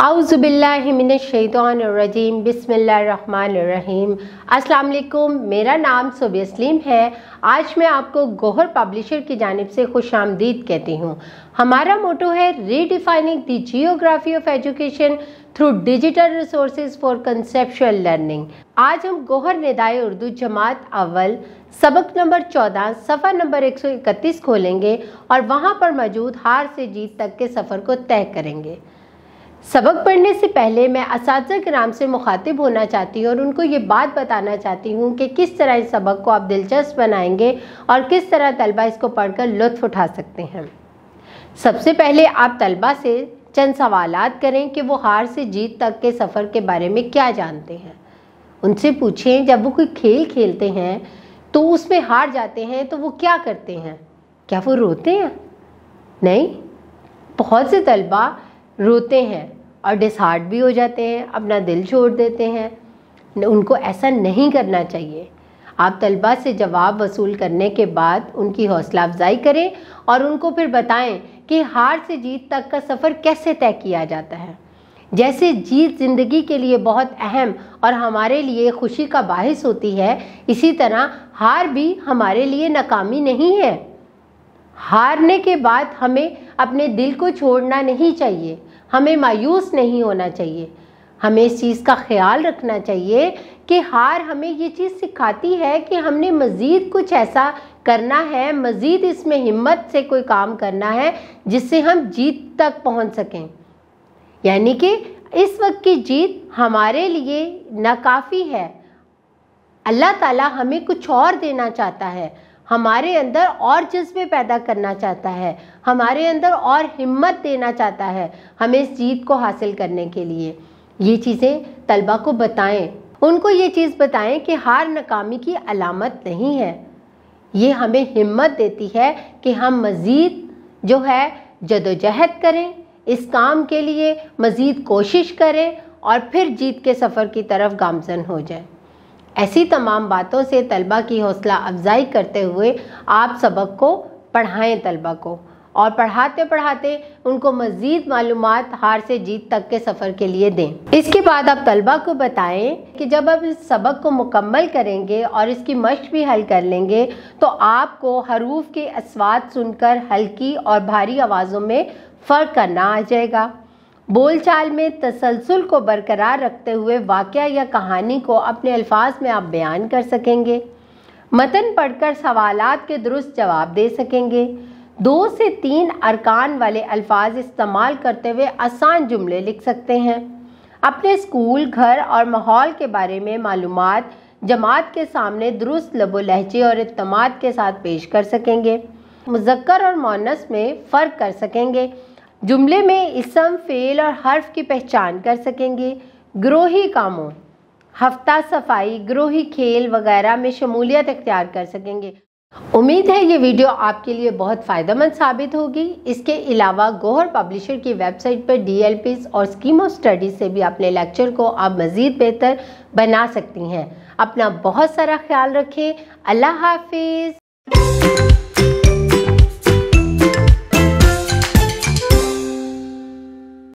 बिसमिल्ल बिसमीम अस्सलाम मेरा नाम सुबह सलीम है आज मैं आपको गोहर पब्लिशर की जानब से खुश आमदीद कहती हूँ हमारा मोटो है redefining the geography of education through digital resource for conceptual learning आज हम गोहर निदाय उर्दू जमात अव्वल सबक नंबर चौदह सफ़र नंबर एक सौ इकतीस खोलेंगे और वहाँ पर मौजूद हार से जीत तक के सफ़र को तय करेंगे सबक पढ़ने से पहले मैं इस नाम से मुखातिब होना चाहती हूँ और उनको ये बात बताना चाहती हूँ कि किस तरह इस सबक को आप दिलचस्प बनाएंगे और किस तरह तलबा इसको पढ़कर लुत्फ उठा सकते हैं सबसे पहले आप तलबा से चंद सवाल करें कि वो हार से जीत तक के सफ़र के बारे में क्या जानते हैं उनसे पूछें जब वो कोई खेल खेलते हैं तो उसमें हार जाते हैं तो वो क्या करते हैं क्या वो रोते हैं नहीं बहुत से तलबा रोते हैं और डिसहार्ट भी हो जाते हैं अपना दिल छोड़ देते हैं उनको ऐसा नहीं करना चाहिए आप तलबा से जवाब वसूल करने के बाद उनकी हौसला अफजाई करें और उनको फिर बताएं कि हार से जीत तक का सफ़र कैसे तय किया जाता है जैसे जीत ज़िंदगी के लिए बहुत अहम और हमारे लिए खुशी का बाहिस होती है इसी तरह हार भी हमारे लिए नाकामी नहीं है हारने के बाद हमें अपने दिल को छोड़ना नहीं चाहिए हमें मायूस नहीं होना चाहिए हमें इस चीज़ का ख्याल रखना चाहिए कि हार हमें ये चीज़ सिखाती है कि हमने मज़ीद कुछ ऐसा करना है मज़ीद इसमें हिम्मत से कोई काम करना है जिससे हम जीत तक पहुंच सकें यानी कि इस वक्त की जीत हमारे लिए नाकाफ़ी है अल्लाह ताला हमें कुछ और देना चाहता है हमारे अंदर और जज्बे पैदा करना चाहता है हमारे अंदर और हिम्मत देना चाहता है हमें इस जीत को हासिल करने के लिए ये चीज़ें तलबा को बताएं उनको ये चीज़ बताएं कि हार नाकामी की अलामत नहीं है ये हमें हिम्मत देती है कि हम मज़ीद जो है जदोजहद करें इस काम के लिए मज़ीद कोशिश करें और फिर जीत के सफ़र की तरफ गामजन हो जाए ऐसी तमाम बातों से तलबा की हौसला अफजाई करते हुए आप सबक को पढ़ाएँ तलबा को और पढ़ाते पढ़ाते उनको मज़ीद मालूम हार से जीत तक के सफ़र के लिए दें इसके बाद आप तलबा को बताएं कि जब आप इस सबक को मुकम्मल करेंगे और इसकी मश्क भी हल कर लेंगे तो आपको हरूफ के असवाद सुनकर हल्की और भारी आवाज़ों में फ़र्क करना आ जाएगा बोलचाल में तसलसल को बरकरार रखते हुए वाक़ या कहानी को अपने अल्फाज में आप बयान कर सकेंगे मतन पढ़कर सवालात के दुरुस्त जवाब दे सकेंगे दो से तीन अरकान वाले अल्फाज इस्तेमाल करते हुए आसान जुमले लिख सकते हैं अपने स्कूल घर और माहौल के बारे में मालूम जमात के सामने दुरुस्त लबो लहजे और अतमाद के साथ पेश कर सकेंगे मुजक्कर और मोनस में फ़र्क कर सकेंगे जुमले में इसम फेल और हर्फ की पहचान कर सकेंगे ग्रोही कामों हफ्ता सफाई ग्रोही खेल वगैरह में शमूलियत अख्तियार कर सकेंगे उम्मीद है ये वीडियो आपके लिए बहुत फ़ायदेमंद साबित होगी इसके अलावा गोहर पब्लिशर की वेबसाइट पर डी और स्कीम ऑफ स्टडी से भी अपने लेक्चर को आप मज़ीद बेहतर बना सकती हैं अपना बहुत सारा ख्याल रखें अल्लाह हाफिज़